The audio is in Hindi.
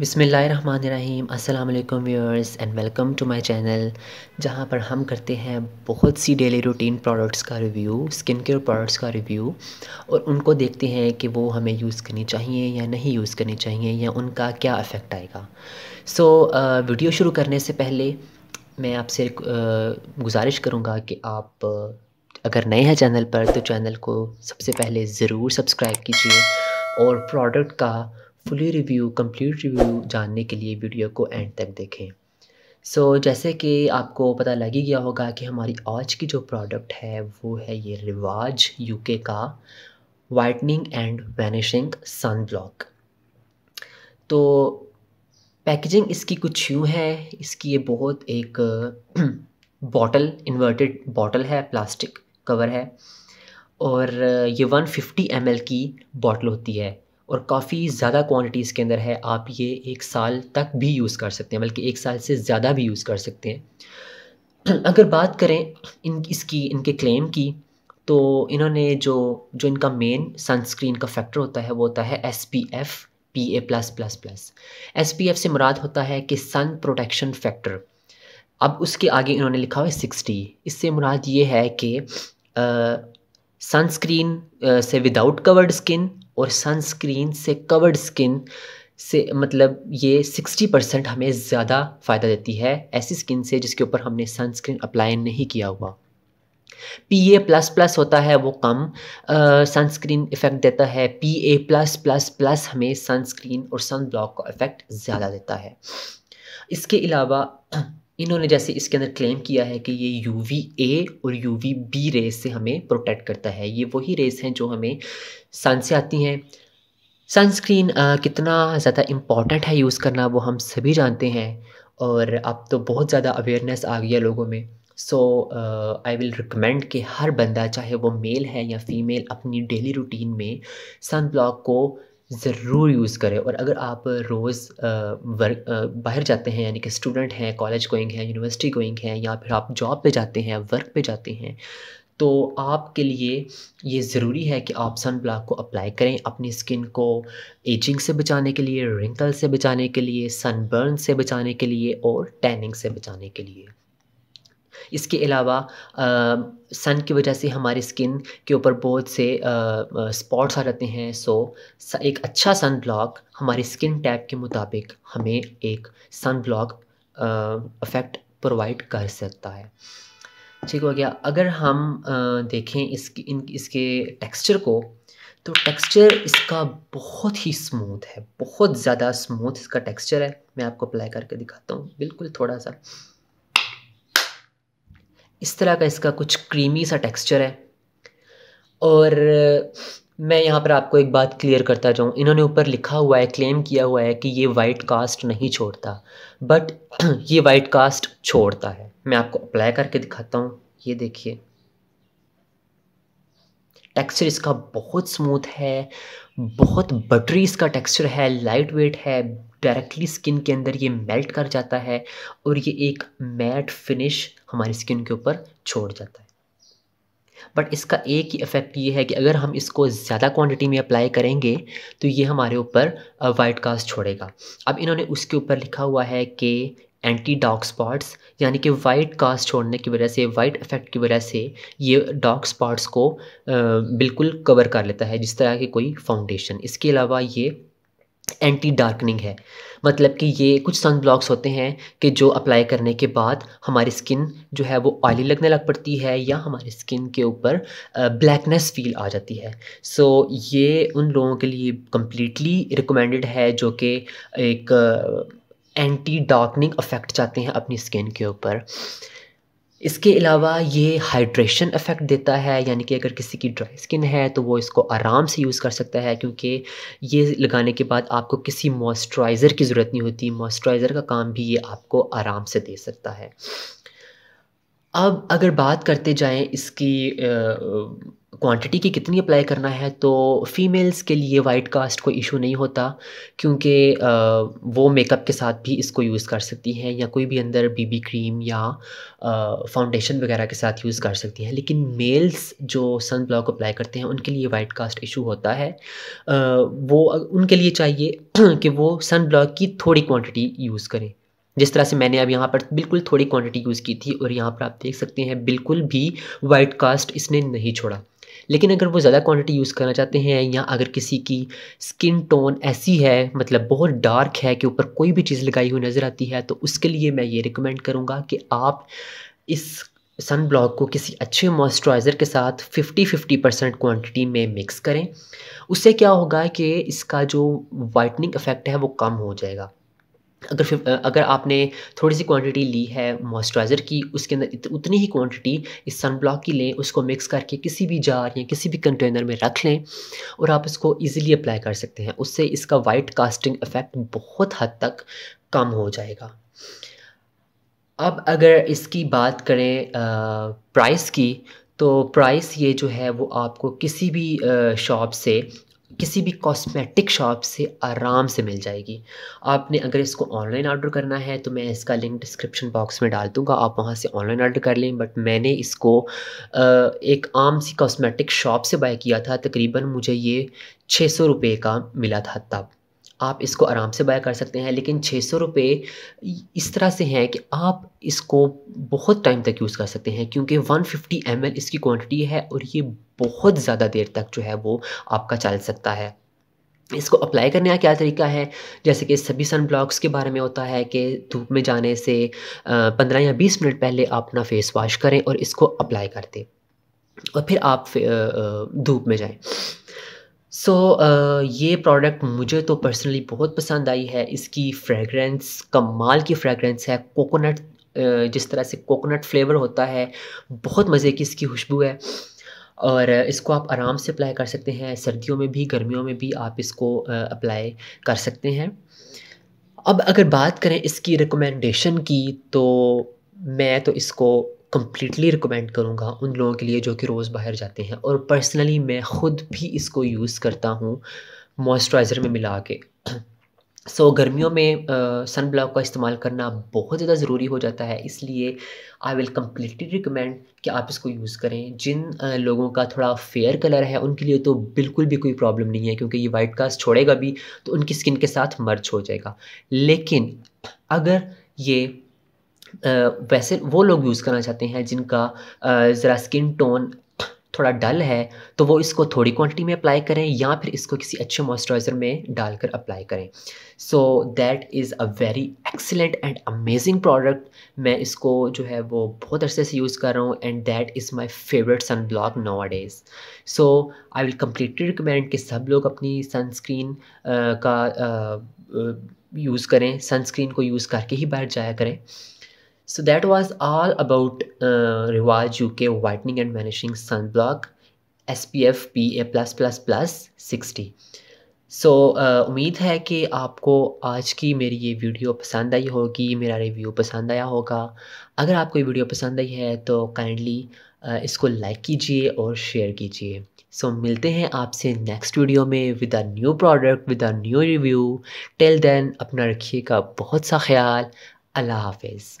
बिसमीम् अल्लाम viewers and welcome to my channel जहाँ पर हम करते हैं बहुत सी डेली रूटीन प्रोडक्ट्स का रिव्यू स्किन केयर प्रोडक्ट्स का रिव्यू और उनको देखते हैं कि वो हमें यूज़ करनी चाहिए या नहीं यूज़ करनी चाहिए या उनका क्या इफ़ेक्ट आएगा सो so, वीडियो शुरू करने से पहले मैं आपसे गुजारिश करूँगा कि आप अगर नए हैं चैनल पर तो चैनल को सबसे पहले ज़रूर सब्सक्राइब कीजिए और प्रोडक्ट का फुली रिव्यू कंप्लीट रिव्यू जानने के लिए वीडियो को एंड तक देखें सो so, जैसे कि आपको पता लग ही गया होगा कि हमारी आज की जो प्रोडक्ट है वो है ये रिवाज यूके का whitening and vanishing sun block तो पैकेजिंग इसकी कुछ यूँ है इसकी ये बहुत एक बॉटल इन्वर्टेड बॉटल है प्लास्टिक कवर है और ये 150 ml की बॉटल होती है और काफ़ी ज़्यादा क्वांटिटीज़ के अंदर है आप ये एक साल तक भी यूज़ कर सकते हैं बल्कि एक साल से ज़्यादा भी यूज़ कर सकते हैं अगर बात करें इन इसकी इनके क्लेम की तो इन्होंने जो जो इनका मेन सनस्क्रीन का फैक्टर होता है वो होता है S P F P A plus plus plus S P F से मुराद होता है कि सन प्रोटेक्शन फैक्टर अब उसके आगे इन्होंने लिखा हुआ है सिक्सटी इससे मुराद ये है कि सनस्क्रीन uh, से विदाउट कवर्ड स्किन और सनस्क्रीन से कवर्ड स्किन से मतलब ये 60 परसेंट हमें ज़्यादा फ़ायदा देती है ऐसी स्किन से जिसके ऊपर हमने सनस्क्रीन अप्लाई नहीं किया हुआ पी ए प्लस प्लस होता है वो कम सनस्क्रीन इफ़ेक्ट देता है P A plus plus plus हमें सनस्क्रीन और सन ब्लॉक का इफ़ेक्ट ज़्यादा देता है इसके अलावा इन्होंने जैसे इसके अंदर क्लेम किया है कि ये यू वी ए और यू वी बी रेस से हमें प्रोटेक्ट करता है ये वही रेस हैं जो हमें सन से आती हैं सनस्क्रीन कितना ज़्यादा इम्पॉर्टेंट है यूज़ करना वो हम सभी जानते हैं और अब तो बहुत ज़्यादा अवेयरनेस आ गया लोगों में सो आई विल रिकमेंड कि हर बंदा चाहे वो मेल है या फीमेल अपनी डेली रूटीन में सन ब्लॉक को ज़रूर यूज़ करें और अगर आप रोज़ वर्क बाहर जाते हैं यानी कि स्टूडेंट हैं कॉलेज गोइंग हैं यूनिवर्सिटी गोइंग हैं या फिर आप जॉब पे जाते हैं वर्क पे जाते हैं तो आपके लिए ये ज़रूरी है कि आप सन ब्लॉक को अप्लाई करें अपनी स्किन को एजिंग से बचाने के लिए रिंकल से बचाने के लिए सनबर्न से बचाने के लिए और टैनिंग से बचाने के लिए इसके अलावा सन की वजह से हमारी स्किन के ऊपर बहुत से स्पॉट्स आ जाते हैं सो एक अच्छा सन ब्लॉक हमारी स्किन टैप के मुताबिक हमें एक सन ब्लॉक अफेक्ट प्रोवाइड कर सकता है ठीक हो गया अगर हम देखें इसके इन इसके टेक्सचर को तो टेक्सचर इसका बहुत ही स्मूथ है बहुत ज़्यादा स्मूथ इसका टेक्सचर है मैं आपको अप्लाई करके दिखाता हूँ बिल्कुल थोड़ा सा इस तरह का इसका कुछ क्रीमी सा टेक्सचर है और मैं यहाँ पर आपको एक बात क्लियर करता जाऊँ इन्होंने ऊपर लिखा हुआ है क्लेम किया हुआ है कि ये वाइट कास्ट नहीं छोड़ता बट ये वाइट कास्ट छोड़ता है मैं आपको अप्लाई करके दिखाता हूँ ये देखिए टेक्सचर इसका बहुत स्मूथ है बहुत बटरी इसका टेक्सचर है लाइट वेट है डायरेक्टली स्किन के अंदर ये मेल्ट कर जाता है और ये एक मैट फिनिश हमारी स्किन के ऊपर छोड़ जाता है बट इसका एक ही इफ़ेक्ट ये है कि अगर हम इसको ज़्यादा क्वांटिटी में अप्लाई करेंगे तो ये हमारे ऊपर वाइट कास्ट छोड़ेगा अब इन्होंने उसके ऊपर लिखा हुआ है कि एंटी डार्क स्पॉट्स यानी कि वाइट कास्ट छोड़ने की वजह से वाइट इफेक्ट की वजह से ये डार्क स्पॉट्स को आ, बिल्कुल कवर कर लेता है जिस तरह की कोई फाउंडेशन इसके अलावा ये एंटी डार्कनिंग है मतलब कि ये कुछ सन ब्लॉक्स होते हैं कि जो अप्लाई करने के बाद हमारी स्किन जो है वो ऑयली लगने लग पड़ती है या हमारी स्किन के ऊपर ब्लैकनेस फील आ जाती है सो so, ये उन लोगों के लिए कम्प्लीटली रिकमेंडेड है जो कि एक एंटी डार्कनिंग अफेक्ट चाहते हैं अपनी स्किन के ऊपर इसके अलावा ये हाइड्रेशन इफ़ेक्ट देता है यानी कि अगर किसी की ड्राई स्किन है तो वो इसको आराम से यूज़ कर सकता है क्योंकि ये लगाने के बाद आपको किसी मॉइस्चराइज़र की ज़रूरत नहीं होती मॉइस्चराइज़र का काम भी ये आपको आराम से दे सकता है अब अगर बात करते जाएं इसकी क्वांटिटी की कितनी अप्लाई करना है तो फ़ीमेल्स के लिए वाइट कास्ट कोई इशू नहीं होता क्योंकि वो मेकअप के साथ भी इसको यूज़ कर सकती हैं या कोई भी अंदर बीबी क्रीम या फाउंडेशन वगैरह के साथ यूज़ कर सकती हैं लेकिन मेल्स जो सन ब्लॉक अप्लाई करते हैं उनके लिए वाइट कास्ट इशू होता है वो उनके लिए चाहिए कि वो सन ब्लॉक की थोड़ी क्वान्टिटी यूज़ करें जिस तरह से मैंने अब यहाँ पर बिल्कुल थोड़ी क्वांटिटी यूज़ की थी और यहाँ पर आप देख सकते हैं बिल्कुल भी वाइट कास्ट इसने नहीं छोड़ा लेकिन अगर वो ज़्यादा क्वांटिटी यूज़ करना चाहते हैं या अगर किसी की स्किन टोन ऐसी है मतलब बहुत डार्क है कि ऊपर कोई भी चीज़ लगाई हुई नज़र आती है तो उसके लिए मैं ये रिकमेंड करूँगा कि आप इस सन ब्लॉक को किसी अच्छे मॉइस्चराइज़र के साथ 50 50 परसेंट क्वान्टिटी में मिक्स करें उससे क्या होगा कि इसका जो वाइटनिंग इफ़ेक्ट है वो कम हो जाएगा अगर अगर आपने थोड़ी सी क्वांटिटी ली है मॉइस्चराइज़र की उसके अंदर उतनी ही क्वांटिटी इस सनब्लॉक की लें उसको मिक्स करके किसी भी जार या किसी भी कंटेनर में रख लें और आप इसको इजीली अप्लाई कर सकते हैं उससे इसका वाइट कास्टिंग इफ़ेक्ट बहुत हद तक कम हो जाएगा अब अगर इसकी बात करें प्राइस की तो प्राइस ये जो है वो आपको किसी भी शॉप से किसी भी कॉस्मेटिक शॉप से आराम से मिल जाएगी आपने अगर इसको ऑनलाइन ऑर्डर करना है तो मैं इसका लिंक डिस्क्रिप्शन बॉक्स में डाल दूँगा आप वहाँ से ऑनलाइन ऑर्डर कर लें बट मैंने इसको एक आम सी कॉस्मेटिक शॉप से बाय किया था तकरीबन मुझे ये छः सौ रुपये का मिला था तब आप इसको आराम से बाय कर सकते हैं लेकिन छः सौ रुपये इस तरह से हैं कि आप इसको बहुत टाइम तक यूज़ कर सकते हैं क्योंकि वन फिफ्टी एम एल इसकी क्वांटिटी है और ये बहुत ज़्यादा देर तक जो है वो आपका चल सकता है इसको अप्लाई करने का क्या तरीका है जैसे कि सभी सन ब्लॉक्स के बारे में होता है कि धूप में जाने से पंद्रह या बीस मिनट पहले आप अपना फेस वॉश करें और इसको अप्लाई कर दें और फिर आप धूप में जाएं सो so, uh, ये प्रोडक्ट मुझे तो पर्सनली बहुत पसंद आई है इसकी फ्रेगरेंस कमाल की फ्रेगरेंस है कोकोनट uh, जिस तरह से कोकोनट फ्लेवर होता है बहुत मज़े की इसकी खुशबू है और इसको आप आराम से अप्लाई कर सकते हैं सर्दियों में भी गर्मियों में भी आप इसको अप्लाई uh, कर सकते हैं अब अगर बात करें इसकी रिकमेंडेशन की तो मैं तो इसको कम्प्लीटली रिकमेंड करूँगा उन लोगों के लिए जो कि रोज़ बाहर जाते हैं और पर्सनली मैं ख़ुद भी इसको यूज़ करता हूँ मॉइस्चराइज़र में मिला के सो so, गर्मियों में सन ब्लॉक का इस्तेमाल करना बहुत ज़्यादा ज़रूरी हो जाता है इसलिए आई विल कम्प्लीटली रिकमेंड कि आप इसको यूज़ करें जिन uh, लोगों का थोड़ा फेयर कलर है उनके लिए तो बिल्कुल भी कोई प्रॉब्लम नहीं है क्योंकि ये वाइट कास्ट छोड़ेगा भी तो उनकी स्किन के साथ मर्च हो जाएगा लेकिन अगर ये वैसे वो लोग यूज़ करना चाहते हैं जिनका ज़रा स्किन टोन थोड़ा डल है तो वो इसको थोड़ी क्वांटिटी में अप्लाई करें या फिर इसको किसी अच्छे मॉइस्चराइज़र में डालकर अप्लाई करें so that is a very excellent and amazing product मैं इसको जो है वो बहुत अरसे से यूज़ कर रहा हूँ and that is my favourite sun block nowadays so I will completely recommend कि सब लोग अपनी सनस्क्रीन का यूज़ करें सनस्क्रीन को यूज़ करके ही बाहर जाया करें So that was all about uh, sun UK Whitening and Vanishing Sunblock SPF PA+++ 60. So so, uh, उम्मीद है कि आपको आज की मेरी ये वीडियो पसंद आई होगी मेरा रिव्यू पसंद आया होगा अगर आपको ये वीडियो पसंद आई है तो काइंडली uh, इसको लाइक कीजिए और शेयर कीजिए सो so, मिलते हैं आपसे नेक्स्ट वीडियो में with a new product with a new review till then अपना रखिएगा बहुत सा ख्याल अल्लाह हाफिज़